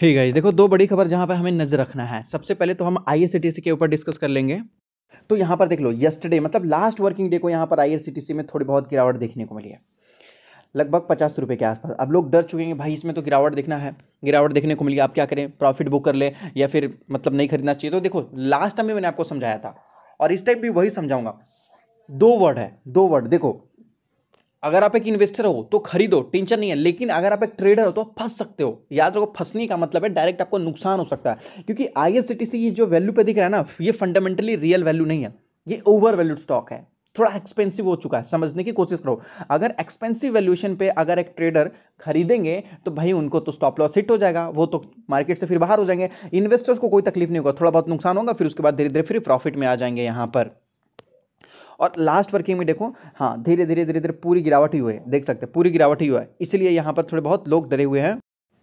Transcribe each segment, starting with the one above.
ठीक है देखो दो बड़ी खबर जहाँ पर हमें नज़र रखना है सबसे पहले तो हम आई के ऊपर डिस्कस कर लेंगे तो यहाँ पर देख लो यस्टरडे मतलब लास्ट वर्किंग डे को यहाँ पर आई में थोड़ी बहुत गिरावट देखने को मिली है लगभग पचास रुपये के आसपास अब लोग डर चुके हैं भाई इसमें तो गिरावट देखना है गिरावट देखने को मिली आप क्या करें प्रॉफिट बुक कर ले या फिर मतलब नहीं खरीदना चाहिए तो देखो लास्ट टाइम भी मैंने आपको समझाया था और इस टाइम भी वही समझाऊंगा दो वर्ड है दो वर्ड देखो अगर आप एक इन्वेस्टर हो तो खरीदो टेंशन नहीं है लेकिन अगर आप एक ट्रेडर हो तो फंस सकते हो याद रखो फंसने का मतलब है डायरेक्ट आपको नुकसान हो सकता है क्योंकि आई ये जो वैल्यू पे दिख रहा है ना ये फंडामेंटली रियल वैल्यू नहीं है ये ओवर वैल्यूड स्टॉक है थोड़ा एक्सपेंसिव हो चुका है समझने की कोशिश करो अगर एक्सपेंसिव वैल्यूएशन पे अगर एक ट्रेडर खरीदेंगे तो भाई उनको तो स्टॉप लॉस हिट हो जाएगा वो तो मार्केट से फिर बाहर हो जाएंगे इन्वेस्टर्स को कोई तकलीफ नहीं होगा थोड़ा बहुत नुकसान होगा फिर उसके बाद धीरे धीरे फिर प्रॉफिट में आ जाएंगे यहाँ पर और लास्ट वर्किंग में देखो हाँ धीरे धीरे धीरे धीरे पूरी गिरावट ही हुई है देख सकते हैं पूरी गिरावट ही हुआ है इसलिए यहाँ पर थोड़े बहुत लोग डरे हुए हैं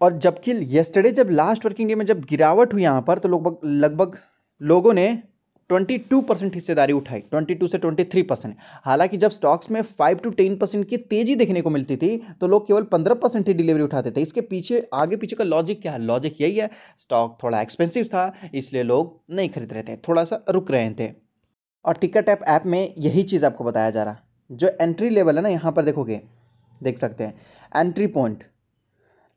और जबकि येस्टरडे जब लास्ट वर्किंग डे में जब गिरावट हुई यहाँ पर तो लगभग लगभग लोगों ने 22 परसेंट हिस्सेदारी उठाई 22 से 23 परसेंट हालांकि जब स्टॉक्स में 5 टू 10 परसेंट की तेजी देखने को मिलती थी तो लोग केवल 15 परसेंट ही डिलीवरी उठाते थे इसके पीछे आगे पीछे का लॉजिक क्या है लॉजिक यही है स्टॉक थोड़ा एक्सपेंसिव था इसलिए लोग नहीं खरीद रहे थे थोड़ा सा रुक रहे थे और टिकट ऐप ऐप में यही चीज़ आपको बताया जा रहा जो एंट्री लेवल है ना यहाँ पर देखोगे देख सकते हैं एंट्री पॉइंट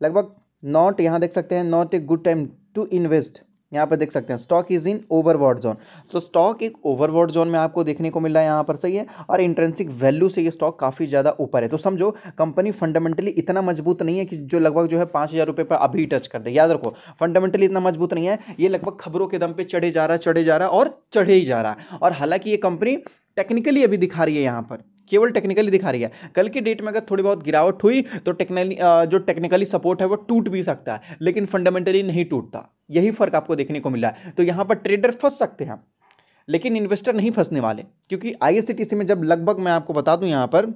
लगभग नॉट यहाँ देख सकते हैं not a good time to invest यहाँ पर देख सकते हैं stock is in overbought zone तो स्टॉक एक ओवरवॉट जोन में आपको देखने को मिल रहा है यहाँ पर सही है और इंट्रेंसिक वैल्यू से ये स्टॉक काफ़ी ज़्यादा ऊपर है तो समझो कंपनी फंडामेंटली इतना मजबूत नहीं है कि जो लगभग जो है पाँच हज़ार रुपये पर अभी टच कर दे याद रखो फंडामेंटली इतना मजबूत नहीं है ये लगभग खबरों के दम पर चढ़े जा रहा है चढ़े जा रहा है और चढ़े ही जा रहा है और हालांकि ये कंपनी टेक्निकली अभी दिखा रही है यहाँ पर केवल टेक्निकली दिखा रही है कल की डेट में अगर थोड़ी बहुत गिरावट हुई तो टेक्निकली जो टेक्निकली सपोर्ट है वो टूट भी सकता है लेकिन फंडामेंटली नहीं टूटता यही फर्क आपको देखने को मिला है तो यहाँ पर ट्रेडर फंस सकते हैं लेकिन इन्वेस्टर नहीं फंसने वाले क्योंकि आई में जब लगभग मैं आपको बता दूँ यहाँ पर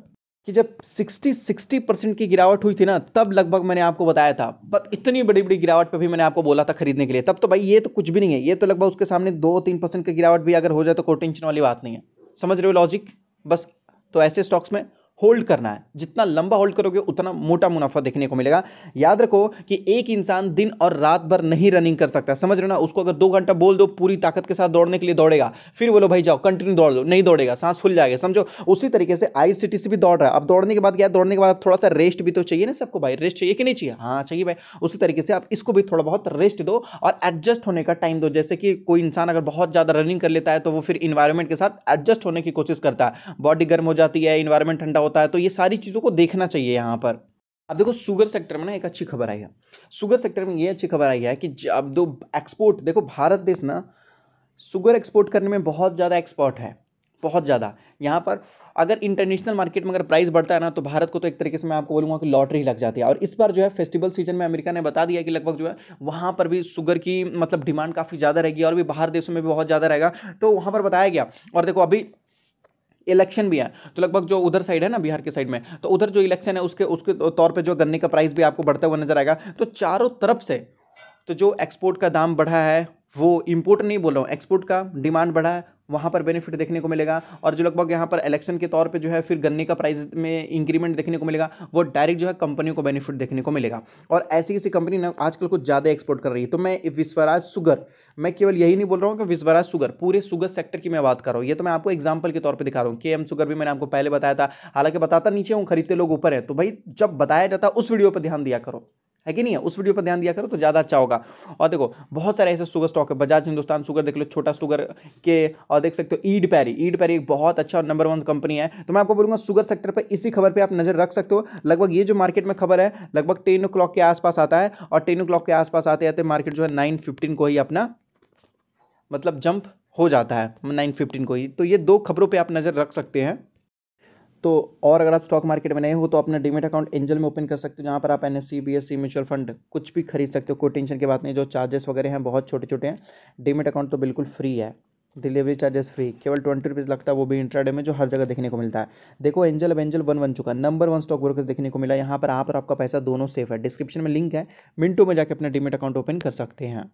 कि जब 60 60 परसेंट की गिरावट हुई थी ना तब लगभग मैंने आपको बताया था बट इतनी बड़ी बड़ी गिरावट पे भी मैंने आपको बोला था खरीदने के लिए तब तो भाई ये तो कुछ भी नहीं है ये तो लगभग उसके सामने दो तीन परसेंट की गिरावट भी अगर हो जाए तो कोई टेंशन वाली बात नहीं है समझ रहे हो लॉजिक बस तो ऐसे स्टॉक्स में होल्ड करना है जितना लंबा होल्ड करोगे उतना मोटा मुनाफा देखने को मिलेगा याद रखो कि एक इंसान दिन और रात भर नहीं रनिंग कर सकता समझ रहे ना उसको अगर दो घंटा बोल दो पूरी ताकत के साथ दौड़ने के लिए दौड़ेगा फिर बोलो भाई जाओ कंटिन्यू दौड़ दो नहीं दौड़ेगा सांस फुल जाएगा समझो उसी तरीके से आई सी भी दौड़ रहा है अब दौड़ने के बाद क्या दौड़ने के बाद थोड़ा सा रेस्ट भी तो चाहिए ना सबको भाई रेस्ट चाहिए कि नहीं चाहिए हाँ चाहिए भाई उसी तरीके से आप इसको भी थोड़ा बहुत रेस्ट दो और एडजस्ट होने का टाइम दो जैसे कि कोई इंसान अगर बहुत ज़्यादा रनिंग कर लेता है तो वो फिर इन्वायरमेंट के साथ एडजस्ट होने की कोशिश करता है बॉडी गर्म हो जाती है इन्वायरमेंट ठंडा होता है तो ये सारी चीज़ों को देखना चाहिए यहाँ पर अब देखो शुगर सेक्टर में ना एक अच्छी खबर आई है शुगर सेक्टर में ये अच्छी खबर आई है कि अब दो एक्सपोर्ट देखो भारत देश ना शुगर एक्सपोर्ट करने में बहुत ज़्यादा एक्सपोर्ट है बहुत ज़्यादा यहाँ पर अगर इंटरनेशनल मार्केट में अगर प्राइस बढ़ता है ना तो भारत को तो एक तरीके से मैं आपको बोलूँगा कि लॉटरी लग जाती है और इस बार जो है फेस्टिवल सीजन में अमेरिका ने बता दिया कि लगभग जो है वहाँ पर भी शुगर की मतलब डिमांड काफ़ी ज़्यादा रहेगी और भी बाहर देशों में भी बहुत ज़्यादा रहेगा तो वहाँ पर बताया गया और देखो अभी इलेक्शन भी है तो लगभग जो उधर साइड है ना बिहार के साइड में तो उधर जो इलेक्शन है उसके उसके तौर पर जो गन्ने का प्राइस भी आपको बढ़ता हुआ नजर आएगा तो चारों तरफ से तो जो एक्सपोर्ट का दाम बढ़ा है वो इम्पोर्ट नहीं बोल रहा हूँ एक्सपोर्ट का डिमांड बढ़ा है वहाँ पर बेनिफिट देखने को मिलेगा और जो लगभग यहाँ पर इलेक्शन के तौर पे जो है फिर गन्ने का प्राइस में इंक्रीमेंट देखने को मिलेगा वो डायरेक्ट जो है कंपनियों को बेनिफिट देखने को मिलेगा और ऐसी ऐसी कंपनी ना आजकल कुछ ज़्यादा एक्सपोर्ट कर रही है तो मैं विश्वराज सुगर मैं केवल यही नहीं बोल रहा हूँ कि विश्वराज सुगर पूरे सुगर सेक्टर की मैं बात कर रहा हूँ ये तो मैं आपको एग्जाम्पल के तौर पर दिखा रहा हूँ के एम सुगर भी मैंने आपको पहले बताया था हालांकि बताता नीचे हूँ खरीदते लोग ऊपर हैं तो भाई जब बताया जाता उस वीडियो पर ध्यान दिया करो है कि नहीं है उस वीडियो पर ध्यान दिया करो तो ज़्यादा अच्छा होगा और देखो बहुत सारे ऐसे सुगर स्टॉक है बजाज हिंदुस्तान सुगर देख लो छोटा सुगर के और देख सकते हो ईड पैरी ईड पैरी एक बहुत अच्छा और नंबर वन कंपनी है तो मैं आपको बोलूँगा सुगर सेक्टर पर इसी खबर पर आप नज़र रख सकते हो लगभग ये जो मार्केट में खबर है लगभग टेन ओ के आसपास आता है और टेन ओ के आसपास आते आते मार्केट जो है नाइन को ही अपना मतलब जंप हो जाता है नाइन फिफ्टीन को ही तो ये दो खबरों पे आप नज़र रख सकते हैं तो और अगर आप स्टॉक मार्केट में नहीं हो तो अपना डीमेट अकाउंट एंजल में ओपन कर सकते हो जहाँ पर आप N S C B S C mutual fund कुछ भी खरीद सकते हो कोई टेंशन की बात नहीं जो चार्जेस वगैरह हैं बहुत छोटे छोटे हैं डीमेट अकाउंट तो बिल्कुल फ्री है डिलीवरी चार्जेस फ्री केवल ट्वेंटी रुपीज़ लगता है वो भी इंट्राडे में जो हर जगह देखने को मिलता है देखो एंजल अब एंजल वन बन चुका नंबर वन स्टॉक ब्रोकर देखने को मिला यहाँ पर आप और आपका पैसा दोनों सेफ है डिस्क्रिप्शन में लिंक है मिनटों में जाकर अपना डीमेट अकाउंट ओपन कर सकते हैं